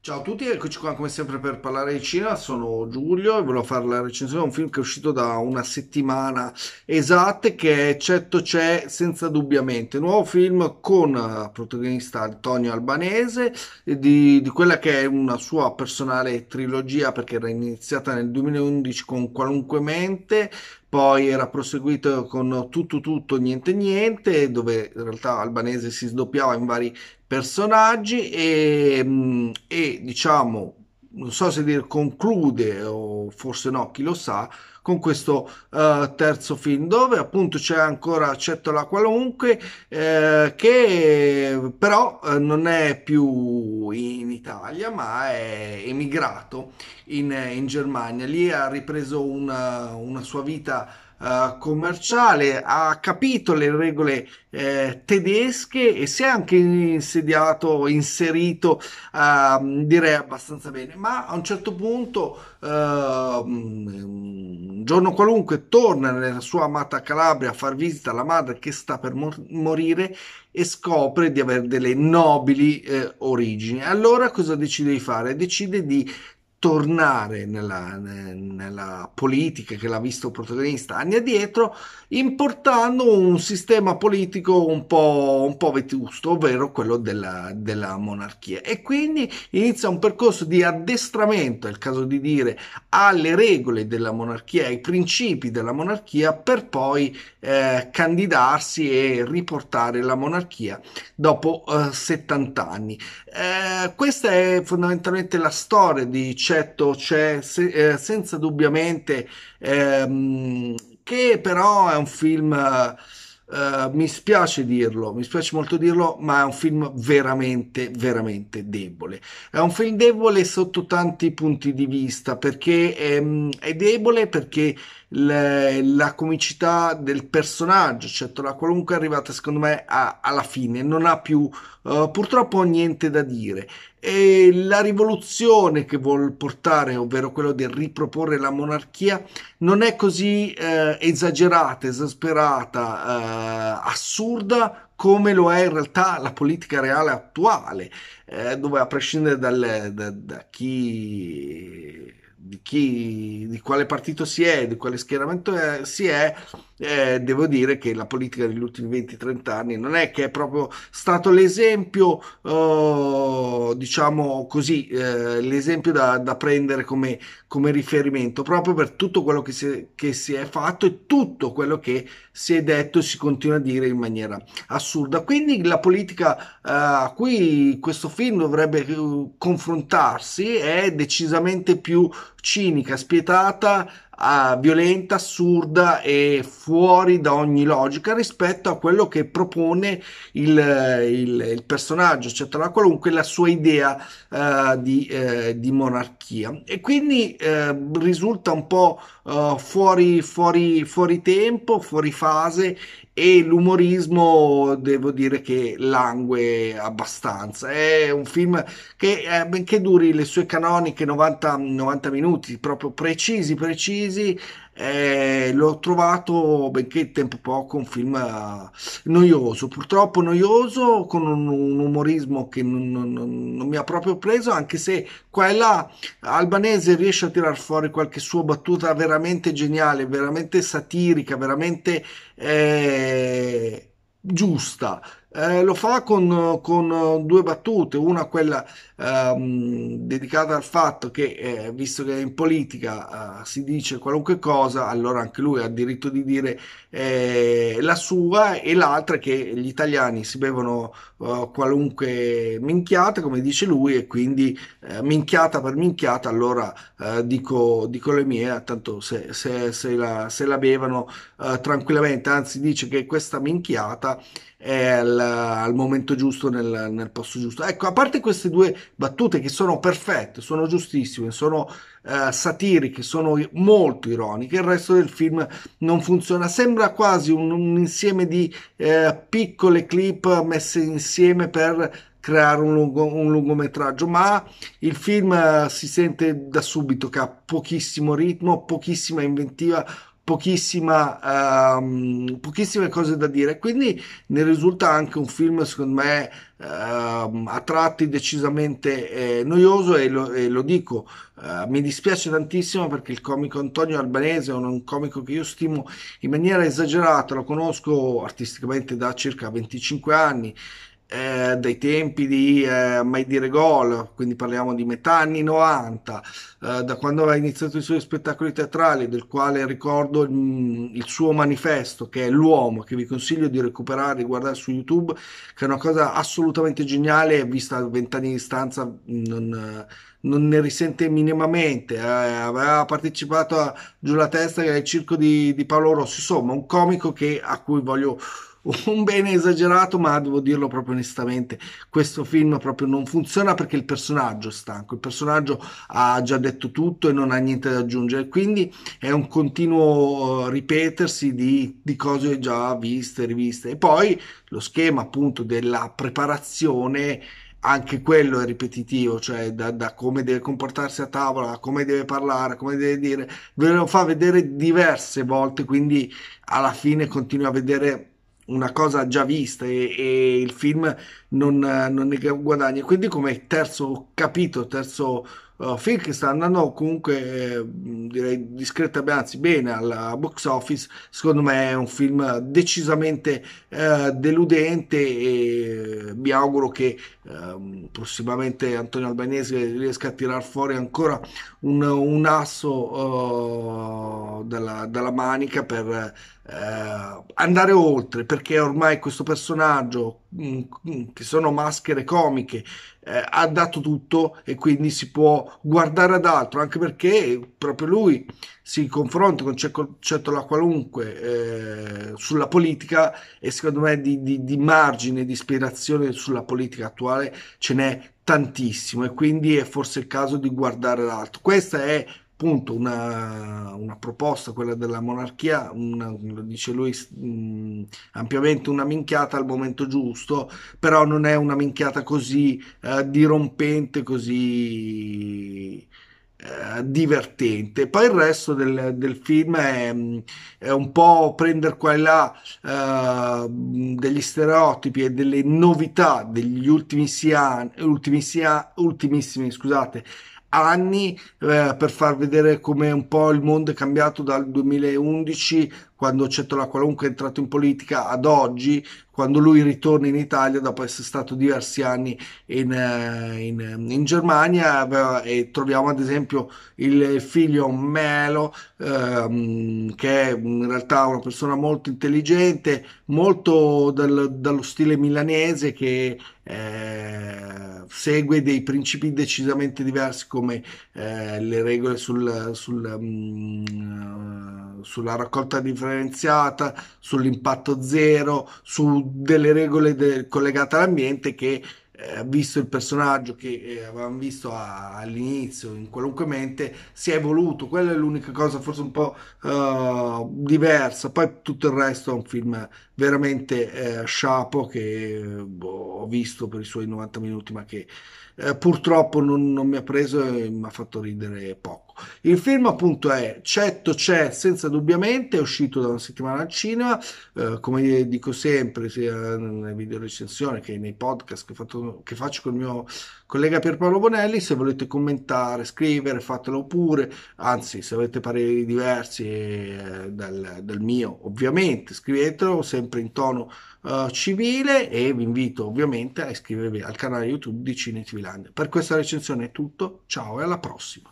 Ciao a tutti, eccoci qua come sempre per parlare di Cina, sono Giulio e volevo fare la recensione di un film che è uscito da una settimana esatta che è Cetto c'è senza dubbiamente, nuovo film con eh, protagonista Antonio Albanese di, di quella che è una sua personale trilogia perché era iniziata nel 2011 con Qualunque Mente, poi era proseguito con tutto tutto niente niente dove in realtà Albanese si sdoppiava in vari personaggi e, mm, e diciamo non so se dire conclude o forse no, chi lo sa, con questo eh, terzo film dove appunto c'è ancora Cettola qualunque eh, che però eh, non è più in Italia ma è emigrato in, in Germania, lì ha ripreso una, una sua vita Uh, commerciale, ha capito le regole eh, tedesche e si è anche insediato, inserito, uh, direi abbastanza bene, ma a un certo punto uh, Um, un giorno qualunque torna nella sua amata Calabria a far visita alla madre che sta per mor- morire e scopre di avere delle nobili eh, origini. Allora cosa decide di fare? Decide di tornare nella, nella, politica che l'ha visto protagonista anni addietro, importando un sistema politico un po', un po vetusto, ovvero quello della, della, monarchia. E quindi inizia un percorso di addestramento, è il caso di dire, alle regole della monarchia, ai principi della monarchia, per poi eh, candidarsi e riportare la monarchia dopo eh, 70 anni. Eh, questa è fondamentalmente la storia di concetto c'è se, eh, senza dubbiamente, ehm, che però è un film, eh, mi spiace dirlo, mi spiace molto dirlo, ma è un film veramente, veramente debole. È un film debole sotto tanti punti di vista, perché ehm, è debole perché le, la comicità del personaggio, cioè la qualunque è arrivata secondo me a, alla fine, non ha più eh, purtroppo niente da dire. E la rivoluzione che vuol portare, ovvero quello di riproporre la monarchia, non è così eh, esagerata, esasperata, eh, assurda come lo è in realtà la politica reale attuale, eh, dove a prescindere dal, da, da chi chi, di quale partito si è, di quale schieramento è, si è, eh, devo dire che la politica degli ultimi 20-30 anni non è che è proprio stato l'esempio, eh, diciamo così, eh, l'esempio da, da prendere come, come, riferimento, proprio per tutto quello che si, che si, è fatto e tutto quello che si è detto e si continua a dire in maniera assurda. Quindi la politica eh, a cui questo film dovrebbe eh, confrontarsi è decisamente più cinica, spietata violenta, assurda e fuori da ogni logica rispetto a quello che propone il, il, il personaggio, eccetera, qualunque la sua idea uh, di, uh, di, monarchia. E quindi eh, risulta un po' fuori, fuori, fuori tempo, fuori fase e l'umorismo devo dire che langue abbastanza. È un film che, eh, benché duri le sue canoniche 90, 90 minuti, proprio precisi, precisi mesi eh, l'ho trovato, benché tempo poco, un film eh, noioso, purtroppo noioso, con un, un umorismo che non, non, non, mi ha proprio preso, anche se qua e là Albanese riesce a tirar fuori qualche sua battuta veramente geniale, veramente satirica, veramente eh, giusta eh, lo fa con, con, due battute, una quella ehm, dedicata al fatto che eh, visto che in politica eh, si dice qualunque cosa, allora anche lui ha diritto di dire eh, la sua e l'altra che gli italiani si bevono eh, qualunque minchiata, come dice lui, e quindi eh, minchiata per minchiata, allora dico, dico, le mie, tanto se, se, se, la, se la, bevono tranquillamente, anzi dice che questa minchiata è al, al momento giusto, nel, nel, posto giusto. Ecco, a parte queste due battute che sono perfette, sono giustissime, sono eh, satiriche, sono molto ironiche, il resto del film non funziona. Sembra quasi un, un insieme di eh, piccole clip messe insieme per creare un, lungo, un, lungometraggio, ma il film eh, si sente da subito che ha pochissimo ritmo, pochissima inventiva, pochissima, um, pochissime cose da dire. Quindi ne risulta anche un film, secondo me, uh, a tratti decisamente eh, noioso e lo, e lo dico. Uh, mi dispiace tantissimo perché il comico Antonio Albanese è un, un, comico che io stimo in maniera esagerata, lo conosco artisticamente da circa 25 anni eh, dai tempi di eh, mai dire gol, quindi parliamo di metà anni 90, eh, da quando aveva iniziato i suoi spettacoli teatrali, del quale ricordo il, mm, il suo manifesto, che è L'uomo, che vi consiglio di recuperare e guardare su YouTube, che è una cosa assolutamente geniale, vista a vent'anni di distanza non, non, ne risente minimamente. Eh, aveva partecipato a Giù la Testa, che è il circo di, di Paolo Rossi, insomma un comico che, a cui voglio un bene esagerato, ma devo dirlo proprio onestamente, questo film proprio non funziona perché il personaggio è stanco, il personaggio ha già detto tutto e non ha niente da aggiungere, quindi è un continuo eh, ripetersi di, di cose già viste, riviste. E poi lo schema appunto della preparazione anche quello è ripetitivo, cioè da, da, come deve comportarsi a tavola, come deve parlare, come deve dire, ve lo fa vedere diverse volte, quindi alla fine continua a vedere una cosa già vista e, e il film non, non ne guadagna. Quindi come terzo capitolo, terzo uh, film che sta andando comunque eh, direi discretamente anzi bene alla box office secondo me è un film decisamente eh, deludente e mi auguro che eh, prossimamente Antonio Albanese riesca a tirar fuori ancora un, un asso uh, dalla, dalla, manica per eh, andare oltre perché ormai questo personaggio Mm, mm, che sono maschere comiche, eh, ha dato tutto e quindi si può guardare ad altro, anche perché proprio lui si confronta con Cettola certo qualunque eh, sulla politica e secondo me di, di, di margine, di ispirazione sulla politica attuale ce n'è tantissimo e quindi è forse il caso di guardare ad altro. Questa è appunto una, una, proposta, quella della monarchia, una, dice lui mh, mm, ampiamente una minchiata al momento giusto, però non è una minchiata così eh, dirompente, così eh, divertente. Poi il resto del, del film è, mm, è, un po' prendere qua e là eh, degli stereotipi e delle novità degli ultimissimi, ultimissimi, ultimissimi scusate, anni eh, per far vedere come un po' il mondo è cambiato dal 2011 quando Cettola Qualunque è entrato in politica ad oggi, quando lui ritorna in Italia dopo essere stato diversi anni in, eh, in, in Germania e troviamo ad esempio il figlio Melo ehm, che è in realtà una persona molto intelligente, molto dal, dallo stile milanese che eh, segue dei principi decisamente diversi come eh, le regole sul, sul, mh, mm, sulla raccolta di differenziata, sull'impatto zero, su delle regole de- collegate all'ambiente che eh, visto il personaggio che eh, avevamo visto a, all'inizio in qualunque mente si è evoluto quella è l'unica cosa forse un po' uh, diversa poi tutto il resto è un film veramente eh, sciapo che boh, ho visto per i suoi 90 minuti ma che eh, purtroppo non, non mi ha preso e mi ha fatto ridere poco il film appunto è Cetto c'è senza dubbiamente, è uscito da una settimana al cinema, eh, come dico sempre sia nelle video recensioni che nei podcast che, fatto, che faccio con il mio collega Pierpaolo Bonelli, se volete commentare, scrivere, fatelo pure, anzi se avete pareri diversi eh, dal, dal mio ovviamente scrivetelo sempre in tono Uh, civile e vi invito ovviamente a iscrivervi al canale YouTube di Cine Cinefilandia. Per questa recensione è tutto, ciao e alla prossima!